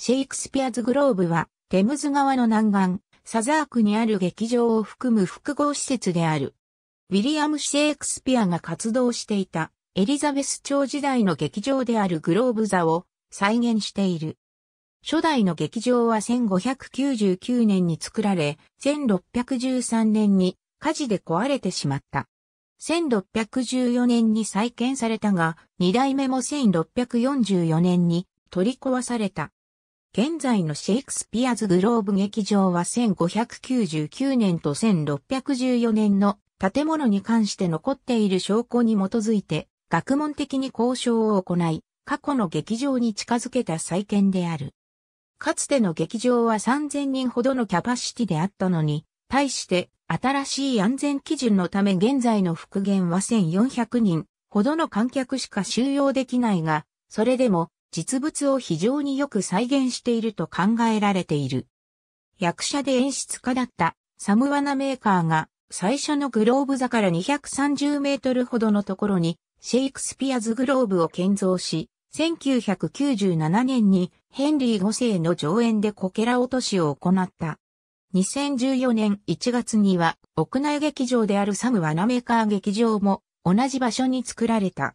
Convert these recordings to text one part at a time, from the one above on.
シェイクスピアズグローブは、テムズ川の南岸、サザークにある劇場を含む複合施設である。ウィリアム・シェイクスピアが活動していた、エリザベス朝時代の劇場であるグローブ座を再現している。初代の劇場は1599年に作られ、1613年に火事で壊れてしまった。1614年に再建されたが、二代目も1644年に取り壊された。現在のシェイクスピアズグローブ劇場は1599年と1614年の建物に関して残っている証拠に基づいて学問的に交渉を行い、過去の劇場に近づけた再建である。かつての劇場は3000人ほどのキャパシティであったのに、対して新しい安全基準のため現在の復元は1400人ほどの観客しか収容できないが、それでも実物を非常によく再現していると考えられている。役者で演出家だったサムワナメーカーが最初のグローブ座から230メートルほどのところにシェイクスピアズグローブを建造し、1997年にヘンリー5世の上演でコケラ落としを行った。2014年1月には屋内劇場であるサムワナメーカー劇場も同じ場所に作られた。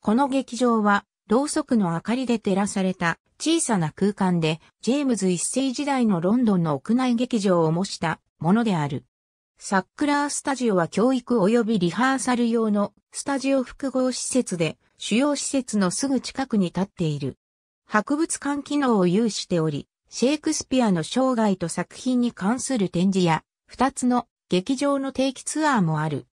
この劇場はろうそくの明かりで照らされた小さな空間で、ジェームズ一世時代のロンドンの屋内劇場を模したものである。サックラースタジオは教育及びリハーサル用のスタジオ複合施設で、主要施設のすぐ近くに立っている。博物館機能を有しており、シェイクスピアの生涯と作品に関する展示や、二つの劇場の定期ツアーもある。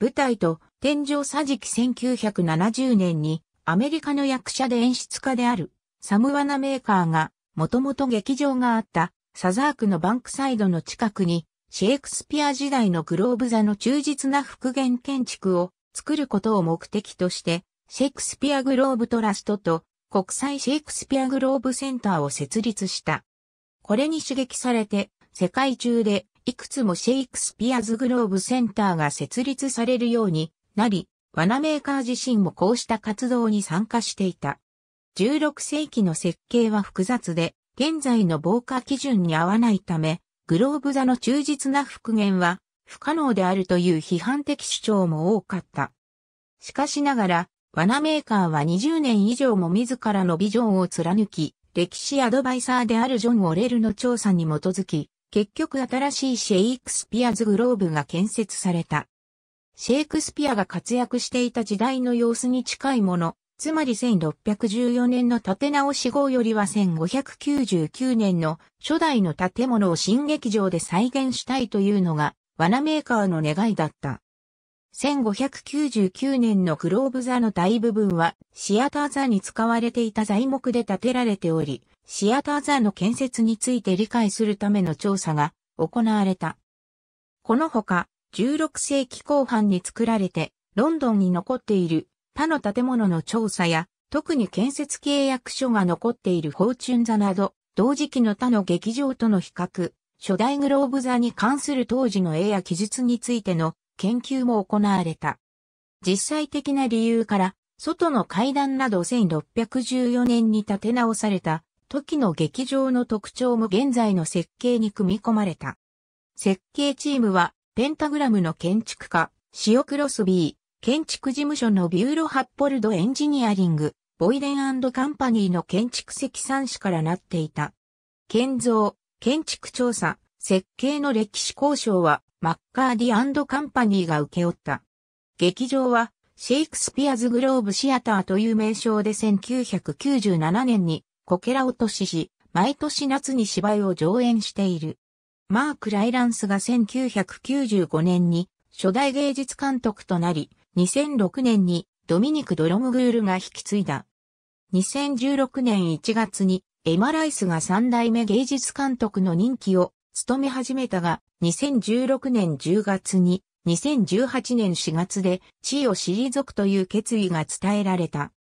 舞台と天井桟敷1970年にアメリカの役者で演出家である、サムワナメーカーが、もともと劇場があったサザークのバンクサイドの近くに、シェイクスピア時代のグローブ座の忠実な復元建築を作ることを目的として、シェイクスピアグローブトラストと国際シェイクスピアグローブセンターを設立した。これに刺激されて、世界中でいくつもシェイクスピアズグローブセンターが設立されるようになり、罠ナメーカー自身もこうした活動に参加していた。16世紀の設計は複雑で、現在の防火基準に合わないため、グローブ座の忠実な復元は不可能であるという批判的主張も多かった。しかしながら、罠メーカーは20年以上も自らのビジョンを貫き、歴史アドバイザーであるジョン・オレルの調査に基づき、結局新しいシェイクスピアズグローブが建設された。シェイクスピアが活躍していた時代の様子に近いもの、つまり1614年の立て直し号よりは1599年の初代の建物を新劇場で再現したいというのが、罠メーカーの願いだった。1599年のクローブ座の大部分はシアター座に使われていた材木で建てられており、シアター座の建設について理解するための調査が行われた。このほか、16世紀後半に作られて、ロンドンに残っている他の建物の調査や、特に建設契約書が残っているフォーチュン座など、同時期の他の劇場との比較、初代グローブ座に関する当時の絵や記述についての研究も行われた。実際的な理由から、外の階段など1614年に建て直された時の劇場の特徴も現在の設計に組み込まれた。設計チームはペンタグラムの建築家、シオクロスビー、建築事務所のビューロ・ハッポルド・エンジニアリング、ボイデンカンパニーの建築積算士からなっていた。建造、建築調査、設計の歴史交渉は、マッカーディカンパニーが受け負った。劇場は、シェイクスピアズグローブシアターという名称で1997年にこけら落としし、毎年夏に芝居を上演している。マーク・ライランスが1995年に初代芸術監督となり、2006年にドミニク・ドロムグールが引き継いだ。2016年1月にエマ・ライスが3代目芸術監督の任期を務め始めたが、2016年10月に2018年4月で地位を退くという決意が伝えられた。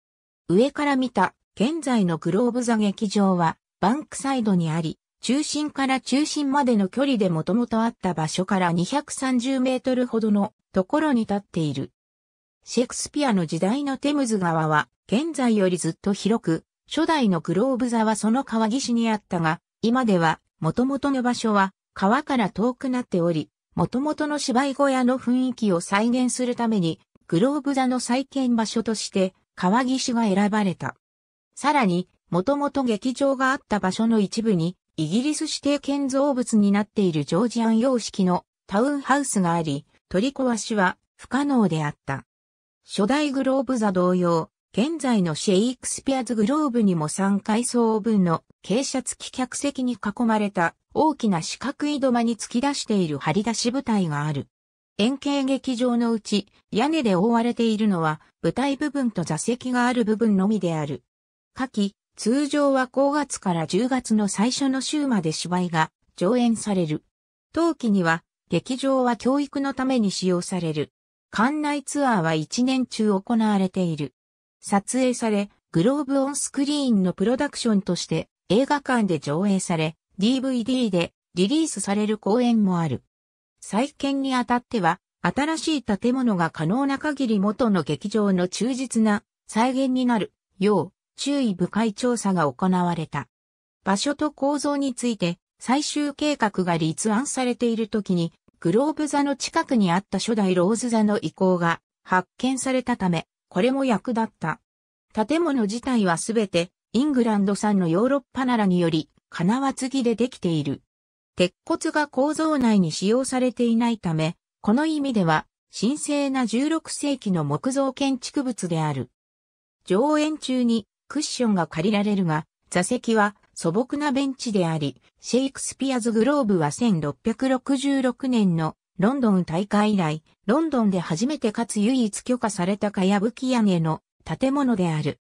上から見た現在のグローブ座劇場はバンクサイドにあり、中心から中心までの距離でもともとあった場所から230メートルほどのところに立っている。シェイクスピアの時代のテムズ川は現在よりずっと広く、初代のグローブ座はその川岸にあったが、今ではもともとの場所は川から遠くなっており、もともとの芝居小屋の雰囲気を再現するために、グローブ座の再建場所として川岸が選ばれた。さらに、もともと劇場があった場所の一部にイギリス指定建造物になっているジョージアン様式のタウンハウスがあり、取り壊しは不可能であった。初代グローブ座同様、現在のシェイクスピアズグローブにも3階層分の傾斜付き客席に囲まれた大きな四角い土間に突き出している張り出し舞台がある。円形劇場のうち屋根で覆われているのは舞台部分と座席がある部分のみである。下記、通常は5月から10月の最初の週まで芝居が上演される。冬季には劇場は教育のために使用される。館内ツアーは1年中行われている。撮影され、グローブオンスクリーンのプロダクションとして映画館で上映され、DVD でリリースされる公演もある。再建にあたっては、新しい建物が可能な限り元の劇場の忠実な再現になるよう注意深い調査が行われた。場所と構造について最終計画が立案されている時にグローブ座の近くにあった初代ローズ座の遺構が発見されたため、これも役立った。建物自体はすべてイングランド産のヨーロッパならにより金は継ぎでできている。鉄骨が構造内に使用されていないため、この意味では神聖な16世紀の木造建築物である。上演中にクッションが借りられるが、座席は素朴なベンチであり、シェイクスピアズ・グローブは1666年のロンドン大会以来、ロンドンで初めてかつ唯一許可されたかやぶき屋根の建物である。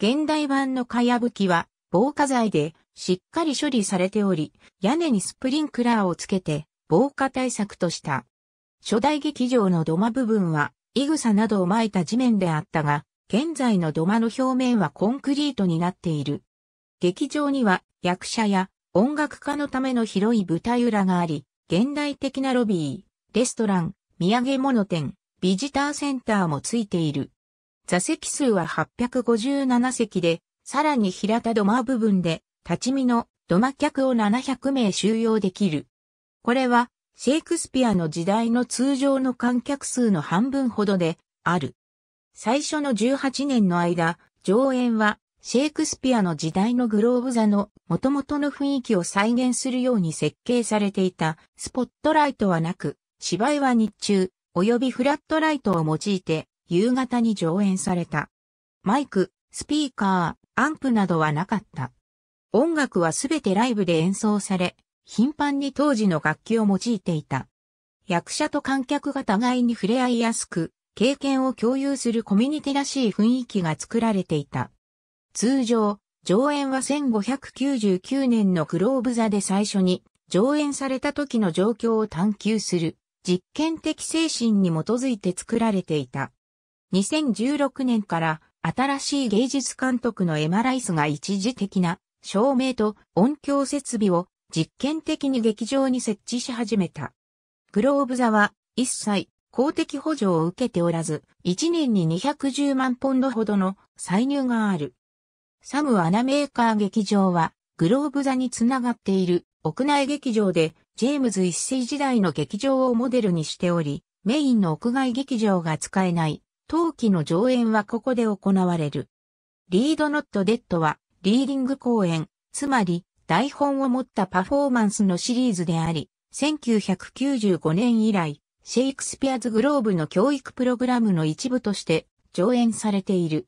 現代版のかやぶきは防火剤でしっかり処理されており、屋根にスプリンクラーをつけて防火対策とした。初代劇場の土間部分は、イグサなどを撒いた地面であったが、現在の土間の表面はコンクリートになっている。劇場には役者や音楽家のための広い舞台裏があり、現代的なロビー、レストラン、土産物店、ビジターセンターもついている。座席数は857席で、さらに平田土間部分で、立ち見の土間客を700名収容できる。これは、シェイクスピアの時代の通常の観客数の半分ほどで、ある。最初の18年の間、上演はシェイクスピアの時代のグローブ座の元々の雰囲気を再現するように設計されていたスポットライトはなく、芝居は日中、及びフラットライトを用いて夕方に上演された。マイク、スピーカー、アンプなどはなかった。音楽はすべてライブで演奏され、頻繁に当時の楽器を用いていた。役者と観客が互いに触れ合いやすく、経験を共有するコミュニティらしい雰囲気が作られていた。通常、上演は1599年のクローブ座で最初に上演された時の状況を探求する実験的精神に基づいて作られていた。2016年から新しい芸術監督のエマライスが一時的な照明と音響設備を実験的に劇場に設置し始めた。グローブ座は一切公的補助を受けておらず、1年に210万ポンドほどの歳入がある。サムアナメーカー劇場は、グローブ座につながっている屋内劇場で、ジェームズ一世時代の劇場をモデルにしており、メインの屋外劇場が使えない、陶器の上演はここで行われる。リードノットデッドは、リーディング公演、つまり、台本を持ったパフォーマンスのシリーズであり、1995年以来、シェイクスピアズグローブの教育プログラムの一部として上演されている。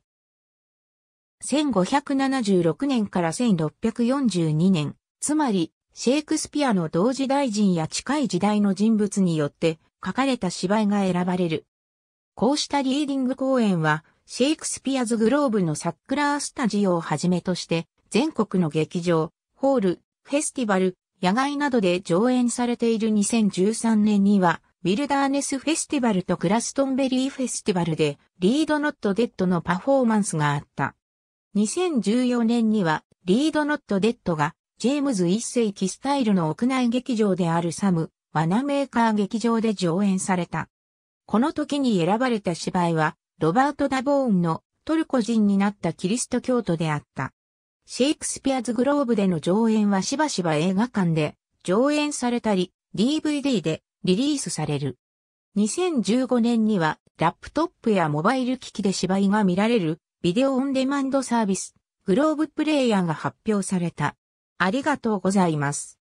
1576年から1642年、つまり、シェイクスピアの同時代人や近い時代の人物によって書かれた芝居が選ばれる。こうしたリーディング公演は、シェイクスピアズグローブのサックラースタジオをはじめとして、全国の劇場、ホール、フェスティバル、野外などで上演されている2013年には、ウィルダーネスフェスティバルとグラストンベリーフェスティバルで、リードノットデッドのパフォーマンスがあった。2014年には、リードノットデッドが、ジェームズ一世紀スタイルの屋内劇場であるサム、ワナメーカー劇場で上演された。この時に選ばれた芝居は、ロバート・ダボーンのトルコ人になったキリスト教徒であった。シェイクスピアズグローブでの上演はしばしば映画館で上演されたり、DVD でリリースされる。2015年にはラップトップやモバイル機器で芝居が見られるビデオオンデマンドサービスグローブプレイヤーが発表された。ありがとうございます。